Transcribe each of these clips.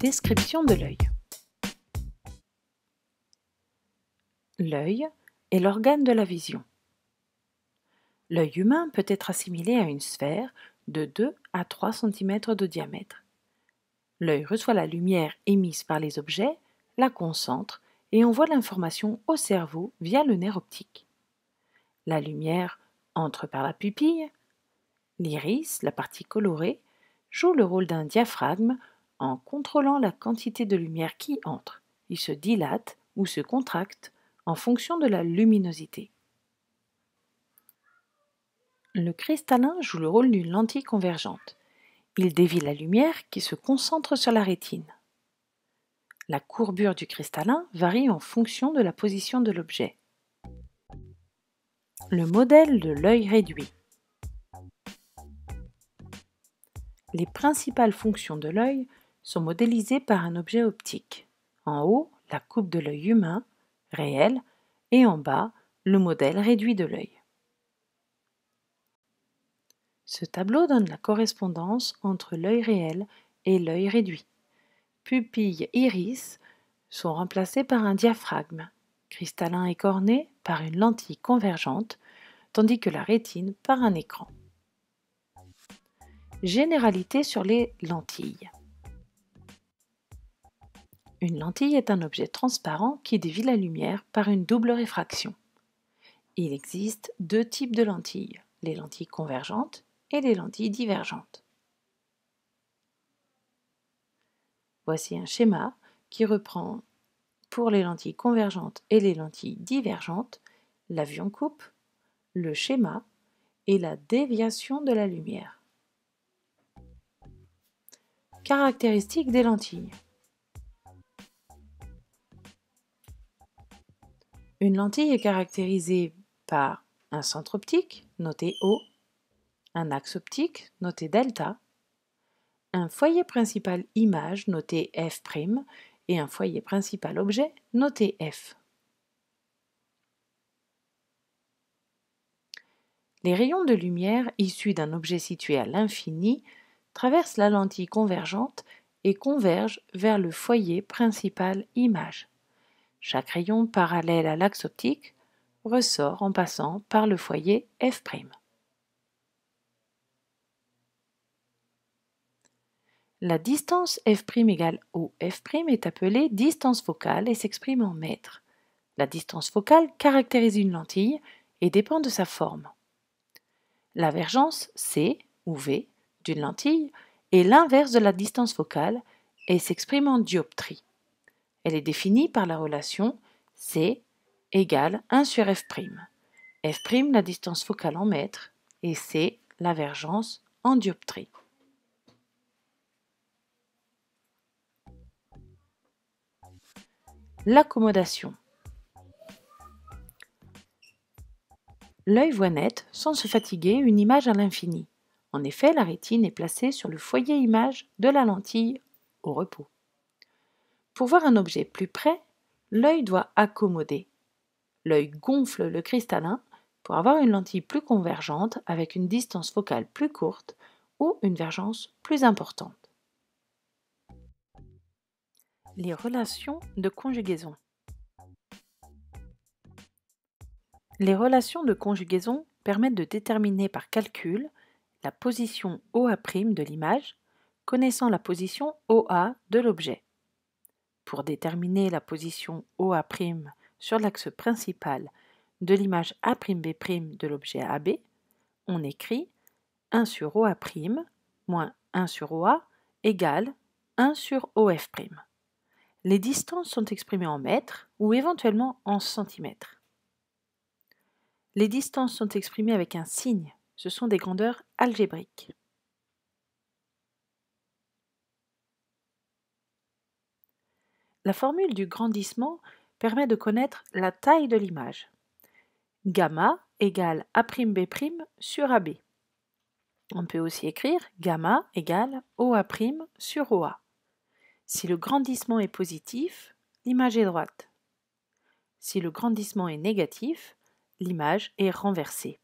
Description de l'œil. L'œil est l'organe de la vision. L'œil humain peut être assimilé à une sphère de 2 à 3 cm de diamètre. L'œil reçoit la lumière émise par les objets, la concentre et envoie l'information au cerveau via le nerf optique. La lumière entre par la pupille, l'iris, la partie colorée, joue le rôle d'un diaphragme en contrôlant la quantité de lumière qui entre. Il se dilate ou se contracte en fonction de la luminosité. Le cristallin joue le rôle d'une lentille convergente. Il dévie la lumière qui se concentre sur la rétine. La courbure du cristallin varie en fonction de la position de l'objet. Le modèle de l'œil réduit. Les principales fonctions de l'œil sont modélisées par un objet optique. En haut, la coupe de l'œil humain, réel, et en bas, le modèle réduit de l'œil. Ce tableau donne la correspondance entre l'œil réel et l'œil réduit. Pupille iris sont remplacés par un diaphragme, cristallin et corné par une lentille convergente, tandis que la rétine par un écran. Généralité sur les lentilles. Une lentille est un objet transparent qui dévie la lumière par une double réfraction. Il existe deux types de lentilles, les lentilles convergentes et les lentilles divergentes. Voici un schéma qui reprend pour les lentilles convergentes et les lentilles divergentes l'avion coupe, le schéma et la déviation de la lumière. Caractéristiques des lentilles. Une lentille est caractérisée par un centre optique, noté O, un axe optique, noté delta, un foyer principal image, noté F', et un foyer principal objet, noté F. Les rayons de lumière issus d'un objet situé à l'infini traversent la lentille convergente et convergent vers le foyer principal image. Chaque rayon parallèle à l'axe optique ressort en passant par le foyer F'. La distance F' égale OF' est appelée distance focale et s'exprime en mètres. La distance focale caractérise une lentille et dépend de sa forme. La vergence C ou V d'une lentille est l'inverse de la distance focale et s'exprime en dioptrie. Elle est définie par la relation C égale 1 sur f'. f', la distance focale en mètres, et C, la vergence en dioptrie. L'accommodation. L'œil voit net, sans se fatiguer, une image à l'infini. En effet, la rétine est placée sur le foyer image de la lentille au repos. Pour voir un objet plus près, l'œil doit accommoder. L'œil gonfle le cristallin pour avoir une lentille plus convergente avec une distance focale plus courte ou une vergence plus importante. Les relations de conjugaison. Les relations de conjugaison permettent de déterminer par calcul la position OA' de l'image, connaissant la position OA de l'objet. Pour déterminer la position OA' sur l'axe principal de l'image A'B' de l'objet AB, on écrit 1 sur OA' moins 1 sur OA égale 1 sur OF'. Les distances sont exprimées en mètres ou éventuellement en centimètres. Les distances sont exprimées avec un signe, ce sont des grandeurs algébriques. La formule du grandissement permet de connaître la taille de l'image. Gamma égale A'B' sur AB. On peut aussi écrire gamma égale OA' sur OA. Si le grandissement est positif, l'image est droite. Si le grandissement est négatif, l'image est renversée.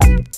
Thank you.